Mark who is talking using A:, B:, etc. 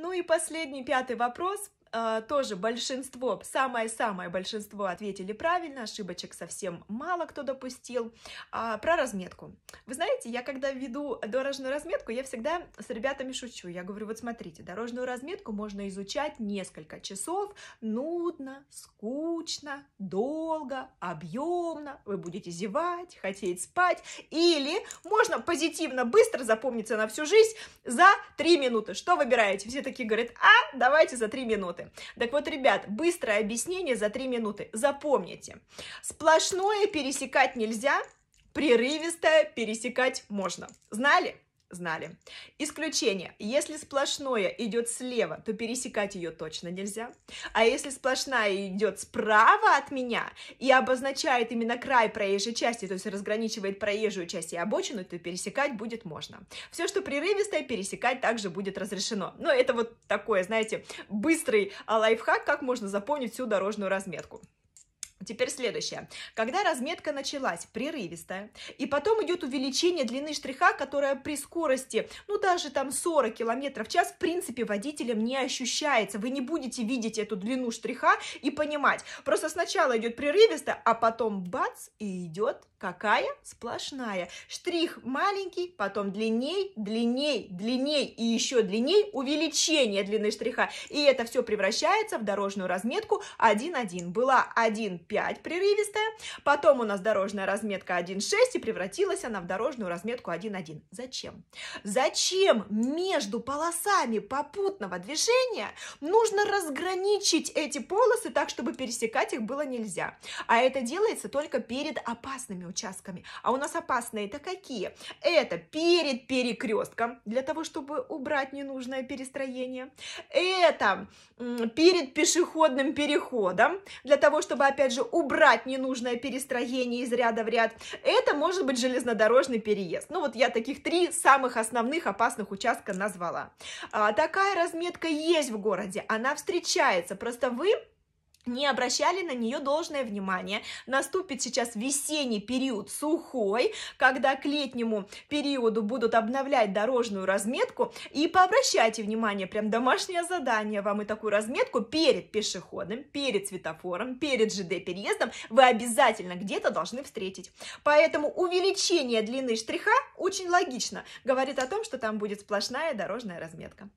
A: Ну и последний, пятый вопрос а, тоже большинство, самое-самое большинство ответили правильно, ошибочек совсем мало кто допустил. А, про разметку. Вы знаете, я когда веду дорожную разметку, я всегда с ребятами шучу. Я говорю, вот смотрите, дорожную разметку можно изучать несколько часов, нудно, скучно, долго, объемно, вы будете зевать, хотеть спать, или можно позитивно, быстро запомниться на всю жизнь за 3 минуты. Что выбираете? Все такие говорят, а, давайте за 3 минуты минуты. Так вот, ребят, быстрое объяснение за 3 минуты. Запомните, сплошное пересекать нельзя, прерывистое пересекать можно. Знали? знали. Исключение. Если сплошное идет слева, то пересекать ее точно нельзя. А если сплошная идет справа от меня и обозначает именно край проезжей части, то есть разграничивает проезжую часть и обочину, то пересекать будет можно. Все, что прерывистое, пересекать также будет разрешено. Но это вот такое, знаете, быстрый а, лайфхак, как можно запомнить всю дорожную разметку. Теперь следующее. Когда разметка началась прерывистая, и потом идет увеличение длины штриха, которая при скорости, ну даже там 40 км в час, в принципе, водителям не ощущается. Вы не будете видеть эту длину штриха и понимать. Просто сначала идет прерывистая, а потом бац, и идет какая? Сплошная. Штрих маленький, потом длинней, длинней, длинней и еще длинней увеличение длины штриха. И это все превращается в дорожную разметку 1-1. Была 1 1,5 прерывистая, потом у нас дорожная разметка 1,6 и превратилась она в дорожную разметку 1,1. Зачем? Зачем между полосами попутного движения нужно разграничить эти полосы так, чтобы пересекать их было нельзя? А это делается только перед опасными участками. А у нас опасные это какие? Это перед перекрестком, для того, чтобы убрать ненужное перестроение. Это перед пешеходным переходом, для того, чтобы, опять же, же убрать ненужное перестроение из ряда в ряд, это может быть железнодорожный переезд. Ну вот я таких три самых основных опасных участка назвала. А, такая разметка есть в городе, она встречается, просто вы не обращали на нее должное внимание. Наступит сейчас весенний период сухой, когда к летнему периоду будут обновлять дорожную разметку, и пообращайте внимание, прям домашнее задание вам и такую разметку перед пешеходом, перед светофором, перед ЖД-переездом вы обязательно где-то должны встретить. Поэтому увеличение длины штриха очень логично, говорит о том, что там будет сплошная дорожная разметка.